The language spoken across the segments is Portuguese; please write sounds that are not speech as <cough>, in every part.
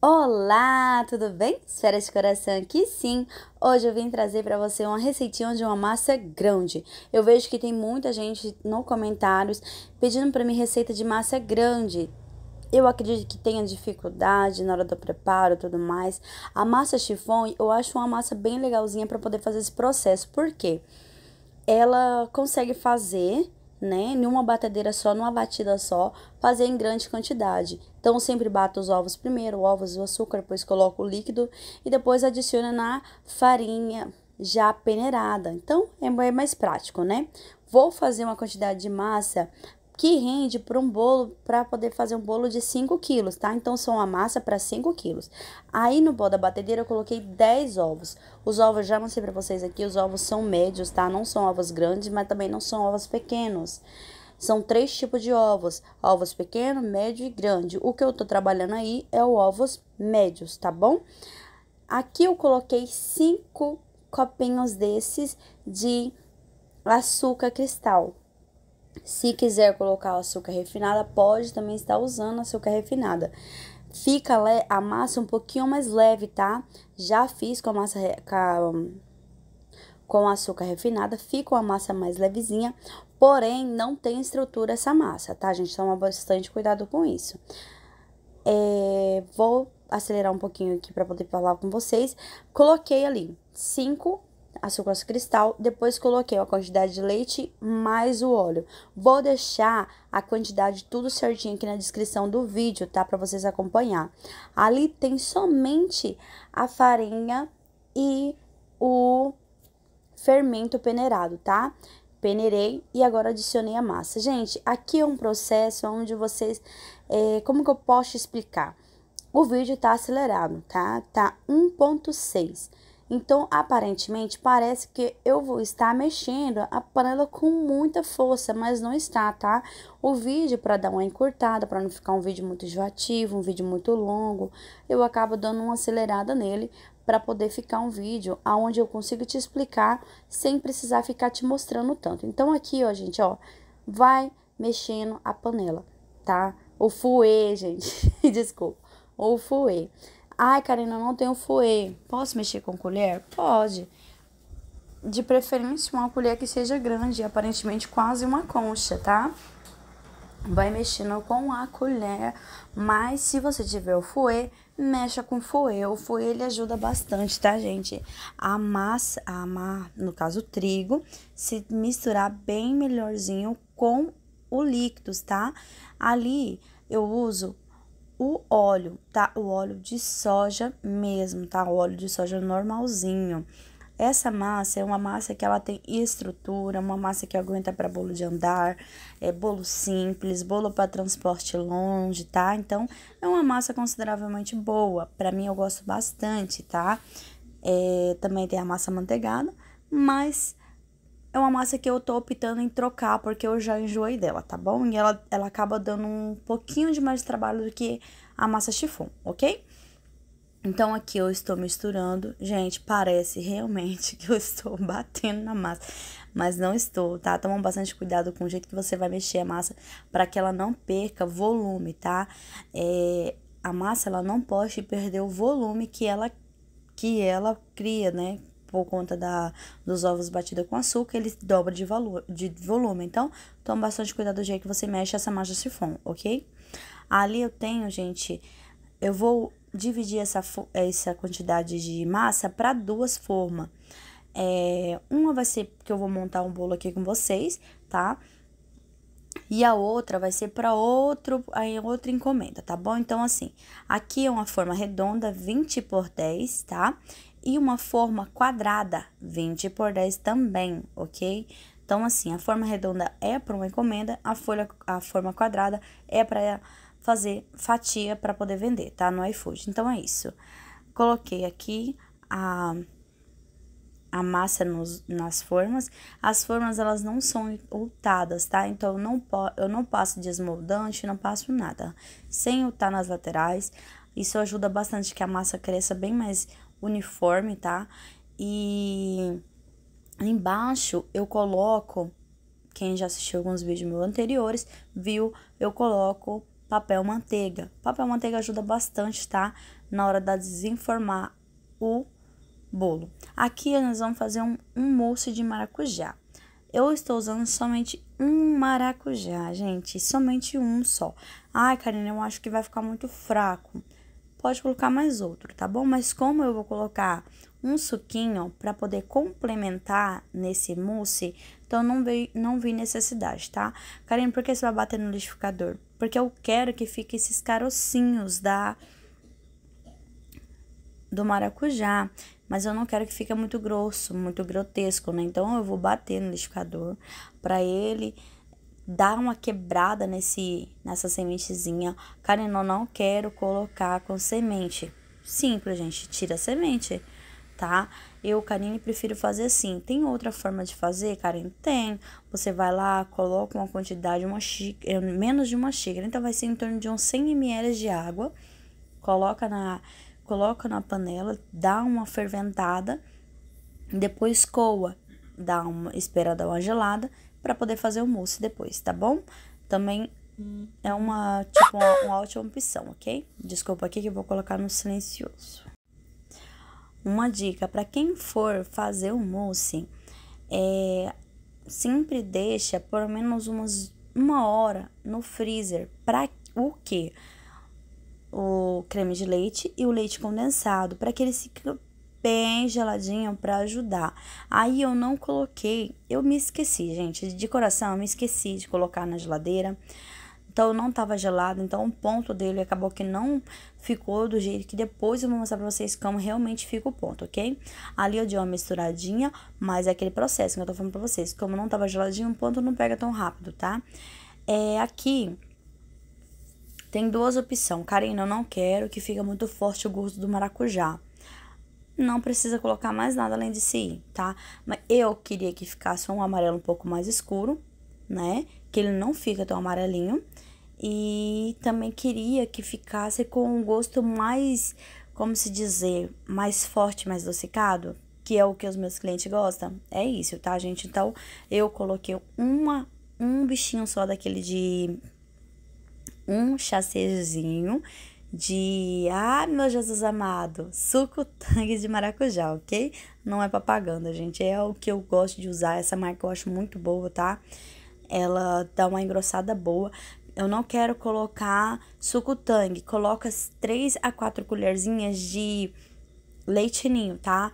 Olá, tudo bem? Espera de coração aqui sim. Hoje eu vim trazer para você uma receitinha de uma massa grande. Eu vejo que tem muita gente no comentários pedindo para mim receita de massa grande. Eu acredito que tenha dificuldade na hora do preparo e tudo mais. A massa chifon, eu acho uma massa bem legalzinha para poder fazer esse processo. Por quê? Ela consegue fazer, né, numa batedeira só, numa batida só, fazer em grande quantidade. Então sempre bata os ovos primeiro, ovos e o açúcar, depois coloca o líquido e depois adiciona na farinha já peneirada. Então é mais prático, né? Vou fazer uma quantidade de massa que rende para um bolo, para poder fazer um bolo de 5 quilos, tá? Então, são a massa para 5 quilos. Aí, no bolo da batedeira, eu coloquei 10 ovos. Os ovos, já mostrei para vocês aqui, os ovos são médios, tá? Não são ovos grandes, mas também não são ovos pequenos. São três tipos de ovos: ovos pequeno, médio e grande. O que eu tô trabalhando aí é o ovos médios, tá bom? Aqui eu coloquei cinco copinhos desses de açúcar cristal. Se quiser colocar açúcar refinada, pode também estar usando açúcar refinada. Fica a massa um pouquinho mais leve, tá? Já fiz com a massa com, a, com açúcar refinada, fica uma massa mais levezinha. Porém, não tem estrutura essa massa, tá, gente? Toma bastante cuidado com isso. É, vou acelerar um pouquinho aqui para poder falar com vocês. Coloquei ali 5 açúcar cristal, depois coloquei a quantidade de leite mais o óleo. Vou deixar a quantidade tudo certinho aqui na descrição do vídeo, tá? Para vocês acompanhar. Ali tem somente a farinha e o fermento peneirado, tá? peneirei e agora adicionei a massa. Gente, aqui é um processo onde vocês, é, como que eu posso explicar? O vídeo tá acelerado, tá? Tá 1.6. Então, aparentemente, parece que eu vou estar mexendo a panela com muita força, mas não está, tá? O vídeo, para dar uma encurtada, para não ficar um vídeo muito enjoativo, um vídeo muito longo, eu acabo dando uma acelerada nele para poder ficar um vídeo aonde eu consigo te explicar sem precisar ficar te mostrando tanto. Então aqui, ó, gente, ó, vai mexendo a panela, tá? O fouet, gente, <laughs> desculpa, o fouet. Ai, Karina, eu não tenho fouet. Posso mexer com colher? Pode. De preferência, uma colher que seja grande, aparentemente quase uma concha, tá? Vai mexendo com a colher, mas se você tiver o fouet, mexa com foê. O foê ele ajuda bastante, tá, gente? A massa, a amar, no caso o trigo, se misturar bem melhorzinho com o líquido tá? Ali eu uso o óleo, tá? O óleo de soja mesmo, tá? O óleo de soja normalzinho. Essa massa é uma massa que ela tem estrutura, uma massa que aguenta para bolo de andar, é bolo simples, bolo para transporte longe, tá? Então, é uma massa consideravelmente boa. Para mim eu gosto bastante, tá? É, também tem a massa manteigada, mas é uma massa que eu tô optando em trocar porque eu já enjoei dela, tá bom? E ela, ela acaba dando um pouquinho de mais trabalho do que a massa ok? ok? Então aqui eu estou misturando. Gente, parece realmente <laughs> que eu estou batendo na massa, mas não estou, tá? Tomam bastante cuidado com o jeito que você vai mexer a massa para que ela não perca volume, tá? É, a massa ela não pode perder o volume que ela que ela cria, né? Por conta da, dos ovos batidos com açúcar, ele dobra de, valor, de volume. Então, toma bastante cuidado do jeito que você mexe essa massa de sifão, ok? Ali eu tenho, gente, eu vou dividir essa, essa quantidade de massa para duas formas. É, uma vai ser que eu vou montar um bolo aqui com vocês, tá? E a outra vai ser para outro, aí outra encomenda, tá bom? Então, assim, aqui é uma forma redonda, 20 por 10, tá? E uma forma quadrada, 20 por 10 também, ok? Então, assim, a forma redonda é para uma encomenda, a, folha, a forma quadrada é para fazer fatia para poder vender, tá? No iFood. Então é isso. Coloquei aqui a a massa nos, nas formas. As formas elas não são ultadas, tá? Então eu não eu não passo desmoldante, não passo nada. Sem ultar nas laterais. Isso ajuda bastante que a massa cresça bem mais uniforme, tá? E embaixo eu coloco quem já assistiu alguns vídeos meus anteriores, viu, eu coloco papel manteiga. Papel manteiga ajuda bastante, tá? Na hora de desenformar o bolo. Aqui nós vamos fazer um, um mousse de maracujá. Eu estou usando somente um maracujá, gente, somente um só. Ai, Karina, eu acho que vai ficar muito fraco. Pode colocar mais outro, tá bom? Mas como eu vou colocar um suquinho para poder complementar nesse mousse, então não vi, não vi necessidade, tá? Karine, por que você vai bater no liquidificador? porque eu quero que fique esses carocinhos da do maracujá, mas eu não quero que fique muito grosso, muito grotesco, né? Então eu vou bater no liquidificador para ele dar uma quebrada nesse nessa sementezinha. Karen, eu não quero colocar com semente. Simples, gente, tira a semente, tá? Eu, Karine, prefiro fazer assim. Tem outra forma de fazer, Karine? Tem. Você vai lá, coloca uma quantidade, uma xícara, eh, menos de uma xícara. Então, vai ser em torno de uns 100 ml de água. Coloca na, coloca na panela, dá uma ferventada. Depois coa, dá uma, espera dar uma gelada para poder fazer o mousse depois, tá bom? Também é uma, tipo, uma, uma ótima opção, ok? Desculpa aqui que eu vou colocar no silencioso. Uma dica para quem for fazer o mousse é sempre deixa por menos umas uma hora no freezer para o que? O creme de leite e o leite condensado para que ele fique bem geladinho para ajudar. Aí eu não coloquei, eu me esqueci, gente, de coração, eu me esqueci de colocar na geladeira. Então não estava gelado, então o ponto dele acabou que não ficou do jeito que depois eu vou mostrar pra vocês como realmente fica o ponto, ok? Ali eu dei uma misturadinha, mas é aquele processo que eu tô falando pra vocês. Como não estava geladinho, o ponto não pega tão rápido, tá? É, aqui tem duas opções. Karina, eu não quero que fica muito forte o gosto do maracujá não precisa colocar mais nada além de si, tá? Mas eu queria que ficasse um amarelo um pouco mais escuro, né? Que ele não fica tão amarelinho e também queria que ficasse com um gosto mais, como se dizer, mais forte, mais adocicado, que é o que os meus clientes gostam. É isso, tá, gente? Então, eu coloquei uma um bichinho só daquele de um chassezinho de ah, meu Jesus amado, suco tangue de maracujá, ok? Não é propaganda, gente, é o que eu gosto de usar. Essa marca eu acho muito boa, tá? Ela dá uma engrossada boa eu não quero colocar suco tang. Coloca 3 a 4 colherzinhas de leite ninho, tá?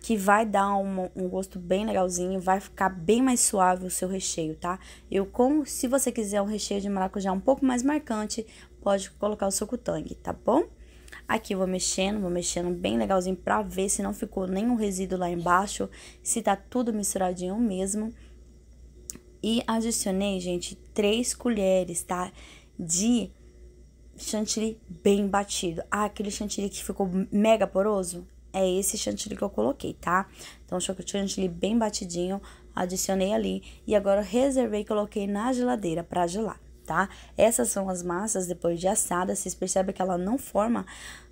Que vai dar um, um gosto bem legalzinho, vai ficar bem mais suave o seu recheio, tá? Eu como, se você quiser um recheio de maracujá um pouco mais marcante, pode colocar o suco tang, tá bom? Aqui eu vou mexendo, vou mexendo bem legalzinho pra ver se não ficou nenhum resíduo lá embaixo, se tá tudo misturadinho mesmo. E adicionei, gente, três colheres, tá? De chantilly bem batido. Ah, aquele chantilly que ficou mega poroso? É esse chantilly que eu coloquei, tá? Então, chantilly bem batidinho, adicionei ali. E agora reservei e coloquei na geladeira pra gelar, tá? Essas são as massas depois de assada. Vocês percebem que ela não forma...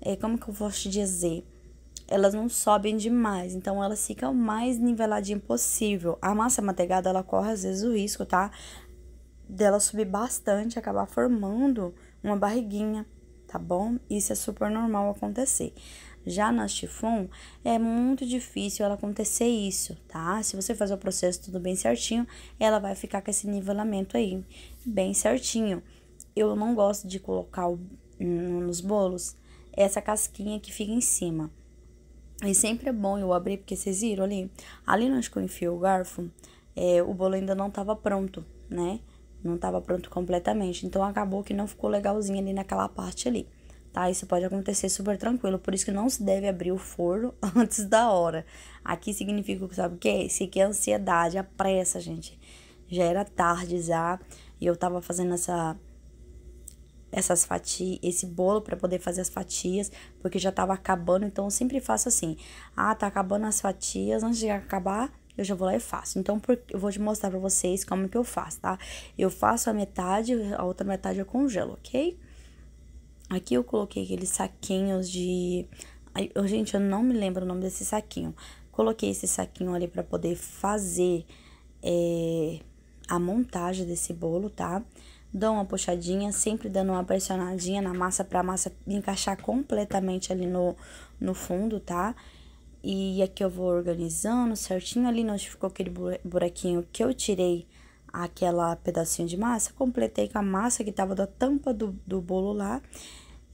É, como que eu posso dizer? elas não sobem demais, então elas ficam mais niveladinho possível. A massa manteigada, ela corre às vezes o risco, tá? Dela subir bastante, acabar formando uma barriguinha, tá bom? Isso é super normal acontecer. Já na chifon, é muito difícil ela acontecer isso, tá? Se você fazer o processo tudo bem certinho, ela vai ficar com esse nivelamento aí, bem certinho. Eu não gosto de colocar o, nos bolos essa casquinha que fica em cima. E sempre é bom eu abrir, porque vocês viram ali, ali onde eu enfiei o garfo, é, o bolo ainda não estava pronto, né? Não estava pronto completamente. Então acabou que não ficou legalzinho ali naquela parte ali, tá? Isso pode acontecer super tranquilo, por isso que não se deve abrir o forno <laughs> antes da hora. Aqui significa, que sabe o quê? Isso aqui é a ansiedade, a pressa, gente. Já era tarde já, e eu tava fazendo essa essas fatias, esse bolo para poder fazer as fatias, porque já estava acabando, então eu sempre faço assim: "Ah, tá acabando as fatias, antes de acabar, eu já vou lá e faço. Então, por, eu vou te mostrar para vocês como que eu faço, tá? Eu faço a metade, a outra metade eu congelo, ok? Aqui eu coloquei aqueles saquinhos de... eu, gente, eu não me lembro o nome desse saquinho. Coloquei esse saquinho ali para poder fazer é, a montagem desse bolo, Tá? dou uma puxadinha, sempre dando uma pressionadinha na massa para a massa encaixar completamente ali no, no fundo, tá? E aqui eu vou organizando certinho ali onde ficou aquele buraquinho que eu tirei aquela pedacinho de massa, completei com a massa que tava da tampa do, do bolo lá.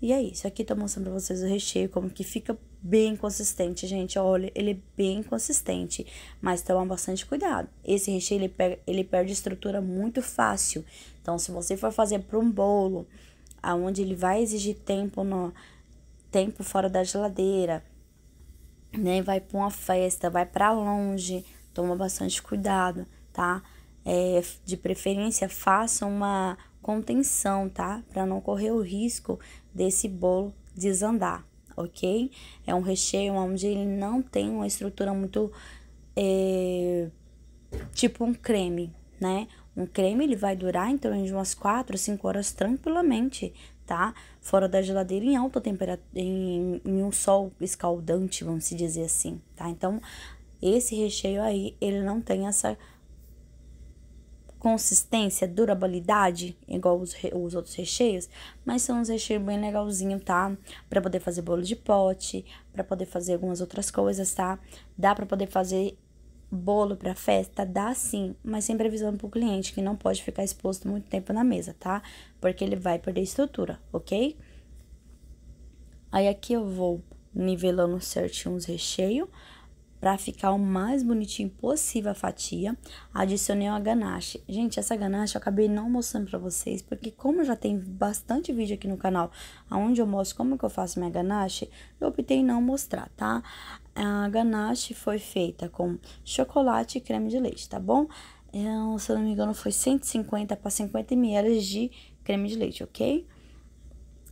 E é isso, aqui tô mostrando pra vocês o recheio, como que fica bem consistente, gente. Olha, ele é bem consistente, mas toma bastante cuidado. Esse recheio, ele, ele perde estrutura muito fácil. Então, se você for fazer para um bolo, aonde ele vai exigir tempo no tempo fora da geladeira, né? Vai para uma festa, vai para longe, toma bastante cuidado, tá? É, de preferência, faça uma contenção, tá? Para não correr o risco desse bolo desandar, ok? É um recheio onde ele não tem uma estrutura muito é, tipo um creme, né? Um creme ele vai durar em torno de umas 4 5 horas tranquilamente, tá? Fora da geladeira em alta temperatura, em, em um sol escaldante, vamos se dizer assim, tá? Então, esse recheio aí, ele não tem essa consistência, durabilidade, igual os, os outros recheios, mas são uns recheios bem legalzinho, tá? Para poder fazer bolo de pote, para poder fazer algumas outras coisas, tá? Dá para poder fazer Bolo para festa dá sim, mas sempre avisando pro cliente que não pode ficar exposto muito tempo na mesa, tá? Porque ele vai perder estrutura, ok? Aí aqui eu vou nivelando certinho os recheios para ficar o mais bonitinho possível a fatia, adicionei uma ganache. Gente, essa ganache eu acabei não mostrando para vocês, porque como já tem bastante vídeo aqui no canal, onde eu mostro como que eu faço minha ganache, eu optei em não mostrar, tá? A ganache foi feita com chocolate e creme de leite, tá bom? Eu, é, se eu não me engano, foi 150 para 50 ml de creme de leite, ok?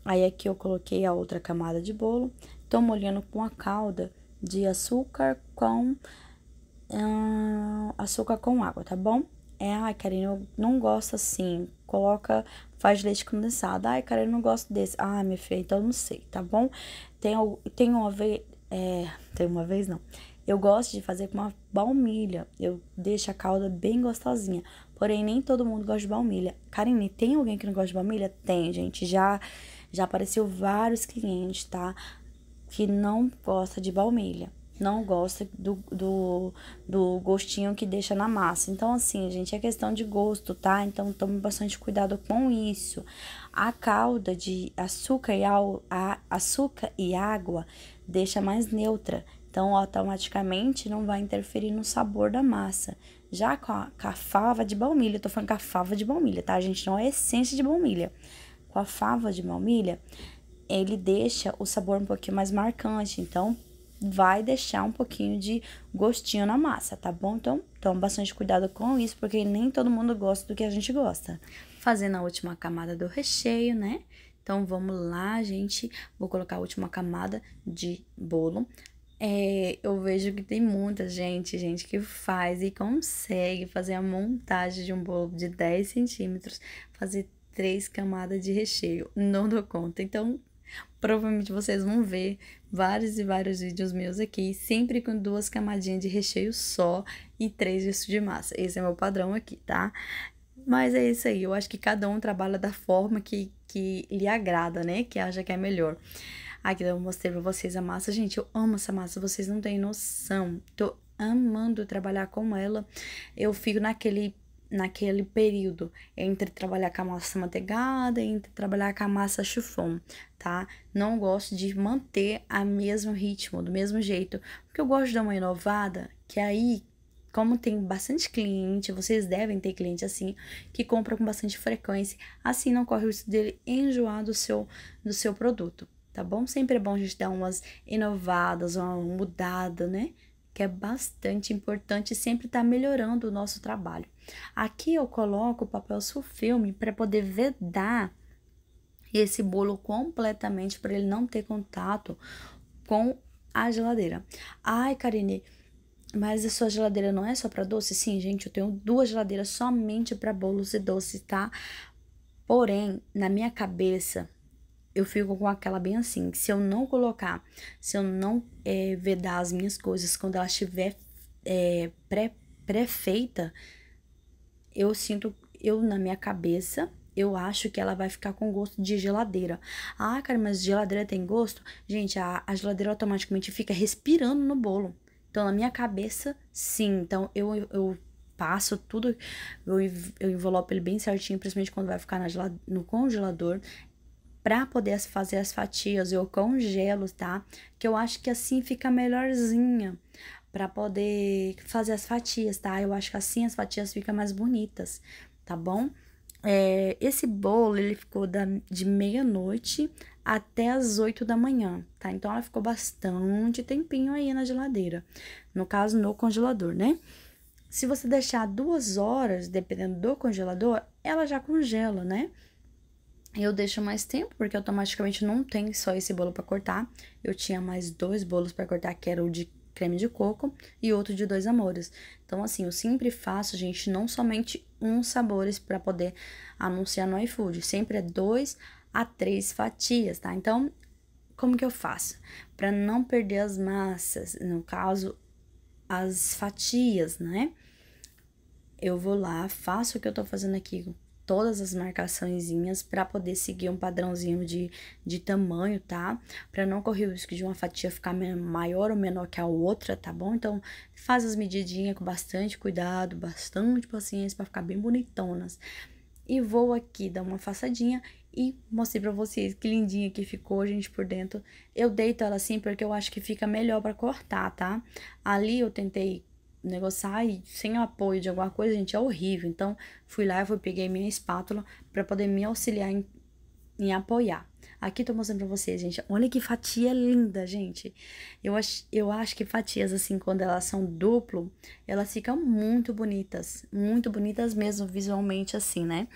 Aí aqui eu coloquei a outra camada de bolo. Tô molhando com a calda de açúcar com ah, açúcar com água, tá bom? É, ai, Karine, eu não gosto assim. Coloca, faz leite condensado. Ai, Karine, eu não gosto desse. Ai, minha filha, então não sei, tá bom? Tem, tem uma vez. É, tem uma vez não. Eu gosto de fazer com uma baunilha. Eu deixo a calda bem gostosinha. Porém, nem todo mundo gosta de baunilha. Karine, tem alguém que não gosta de baunilha? Tem, gente. Já já apareceu vários clientes, tá? que não gosta de baunilha, não gosta do, do, do gostinho que deixa na massa. Então, assim, gente, é questão de gosto, tá? Então, tome bastante cuidado com isso. A calda de açúcar e, ao, a, açúcar e água deixa mais neutra. Então, automaticamente não vai interferir no sabor da massa. Já com a, com a fava de baunilha, eu tô falando com a fava de baunilha, tá, gente? Não é essência de baunilha. Com a fava de baunilha, ele deixa o sabor um pouquinho mais marcante, então vai deixar um pouquinho de gostinho na massa, tá bom? Então, toma bastante cuidado com isso, porque nem todo mundo gosta do que a gente gosta. Fazendo a última camada do recheio, né? Então, vamos lá, gente. Vou colocar a última camada de bolo. É, eu vejo que tem muita gente, gente, que faz e consegue fazer a montagem de um bolo de 10 centímetros, fazer três camadas de recheio. Não dou conta. Então, Provavelmente vocês vão ver vários e vários vídeos meus aqui, sempre com duas camadinhas de recheio só e três isso de massa. Esse é meu padrão aqui, tá? Mas é isso aí, eu acho que cada um trabalha da forma que, que lhe agrada, né? Que acha que é melhor. Aqui eu mostrei pra vocês a massa. Gente, eu amo essa massa, vocês não têm noção. Tô amando trabalhar com ela. Eu fico naquele naquele período entre trabalhar com a massa manteigada entre trabalhar com a massa chufão, tá? Não gosto de manter a mesmo ritmo, do mesmo jeito, porque eu gosto de dar uma inovada, que aí como tem bastante cliente, vocês devem ter cliente assim que compra com bastante frequência, assim não corre o risco dele enjoar do seu do seu produto, tá bom? Sempre é bom a gente dar umas inovadas, uma mudada, né? que é bastante importante sempre estar tá melhorando o nosso trabalho. Aqui eu coloco o papel sulfilme para poder vedar esse bolo completamente para ele não ter contato com a geladeira. Ai, Karine, mas a sua geladeira não é só para doce? Sim, gente, eu tenho duas geladeiras somente para bolos e doces, tá? Porém, na minha cabeça, eu fico com aquela bem assim, se eu não colocar, se eu não é, vedar as minhas coisas quando ela estiver é, pré, pré-feita, eu sinto, eu na minha cabeça, eu acho que ela vai ficar com gosto de geladeira. Ah, cara, mas geladeira tem gosto? Gente, a, a geladeira automaticamente fica respirando no bolo. Então, na minha cabeça, sim. Então, eu, eu passo tudo, eu, eu envelopo ele bem certinho, principalmente quando vai ficar na, no congelador para poder fazer as fatias, eu congelo, tá? Que eu acho que assim fica melhorzinha para poder fazer as fatias, tá? Eu acho que assim as fatias ficam mais bonitas, tá bom? É, esse bolo ele ficou da, de meia-noite até as oito da manhã, tá? Então ela ficou bastante tempinho aí na geladeira, no caso no congelador, né? Se você deixar duas horas, dependendo do congelador, ela já congela, né? Eu deixo mais tempo, porque automaticamente não tem só esse bolo para cortar. Eu tinha mais dois bolos para cortar, que era o de creme de coco e outro de dois amores. Então, assim, eu sempre faço, gente, não somente uns sabores para poder anunciar no iFood. Sempre é dois a três fatias, tá? Então, como que eu faço? Para não perder as massas, no caso, as fatias, né? Eu vou lá, faço o que eu tô fazendo aqui todas as marcaçõezinhas para poder seguir um padrãozinho de, de tamanho, tá? Para não correr o risco de uma fatia ficar maior ou menor que a outra, tá bom? Então, faz as medidinhas com bastante cuidado, bastante paciência para ficar bem bonitonas. E vou aqui dar uma façadinha e mostrei pra vocês que lindinha que ficou, gente, por dentro. Eu deito ela assim porque eu acho que fica melhor pra cortar, tá? Ali eu tentei negociar e sem apoio de alguma coisa, gente, é horrível. Então, fui lá, eu peguei minha espátula para poder me auxiliar em, em apoiar. Aqui tô mostrando pra vocês, gente. Olha que fatia linda, gente. Eu acho, eu acho que fatias, assim, quando elas são duplo, elas ficam muito bonitas. Muito bonitas mesmo, visualmente, assim, né?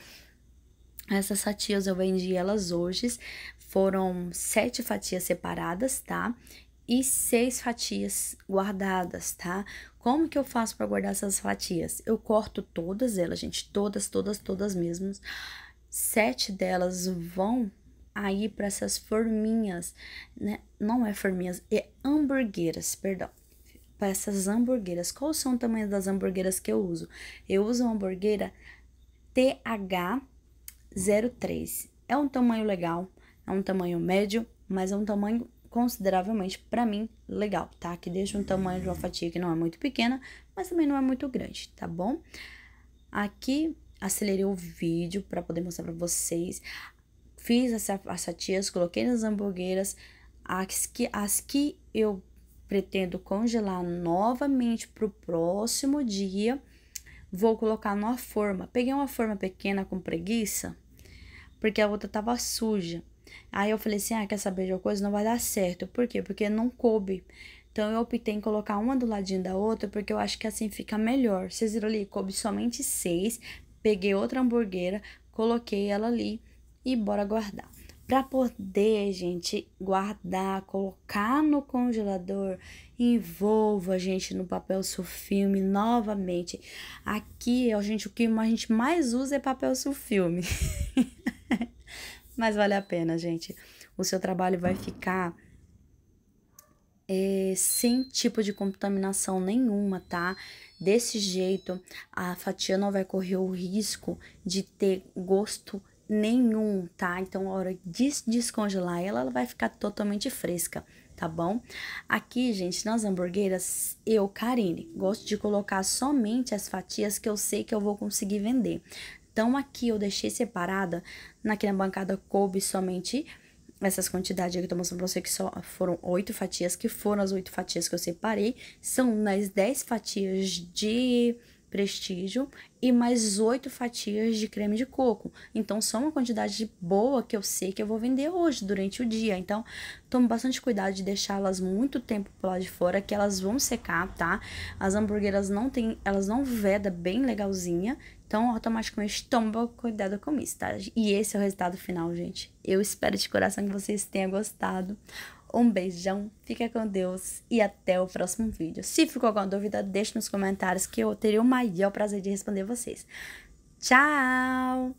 Essas fatias eu vendi elas hoje. Foram sete fatias separadas, tá? E seis fatias guardadas, tá? Como que eu faço para guardar essas fatias? Eu corto todas elas, gente, todas, todas, todas mesmo. Sete delas vão aí para essas forminhas, né? Não é forminhas, é hamburgueiras, perdão. Para essas hamburgueiras. Qual são o tamanho das hamburgueiras que eu uso? Eu uso uma hamburgueira TH03. É um tamanho legal, é um tamanho médio, mas é um tamanho consideravelmente, para mim, legal, tá? Que deixa um tamanho de uma fatia que não é muito pequena, mas também não é muito grande, tá bom? Aqui, acelerei o vídeo para poder mostrar para vocês. Fiz as, fatias, coloquei nas hambúrgueras As que, as que eu pretendo congelar novamente para o próximo dia, vou colocar numa forma. Peguei uma forma pequena com preguiça, porque a outra tava suja. Aí eu falei assim: ah, quer saber de uma coisa? Não vai dar certo. Por quê? Porque não coube. Então eu optei em colocar uma do ladinho da outra, porque eu acho que assim fica melhor. Vocês viram ali? Coube somente seis. Peguei outra hamburguera, coloquei ela ali e bora guardar. Para poder, gente, guardar, colocar no congelador, envolva a gente no papel sulfilme novamente. Aqui, gente, o que a gente mais usa é papel sulfilme. <laughs> Mas vale a pena, gente. O seu trabalho vai ficar é, sem tipo de contaminação nenhuma, tá? Desse jeito, a fatia não vai correr o risco de ter gosto nenhum, tá? Então, a hora de descongelar ela, ela vai ficar totalmente fresca, tá bom? Aqui, gente, nas hamburgueiras, eu, Karine, gosto de colocar somente as fatias que eu sei que eu vou conseguir vender. Então aqui eu deixei separada, aqui na bancada coube somente essas quantidades que eu tô mostrando pra você, que só foram oito fatias, que foram as oito fatias que eu separei, são nas dez fatias de prestígio e mais oito fatias de creme de coco. Então, só uma quantidade boa que eu sei que eu vou vender hoje, durante o dia. Então, tomo bastante cuidado de deixá-las muito tempo por lá de fora, que elas vão secar, tá? As hambúrgueras não tem, elas não veda bem legalzinha, então, automaticamente toma cuidado com isso, tá? E esse é o resultado final, gente. Eu espero de coração que vocês tenham gostado. Um beijão, fica com Deus e até o próximo vídeo. Se ficou alguma dúvida, deixe nos comentários que eu teria o maior prazer de responder vocês. Tchau!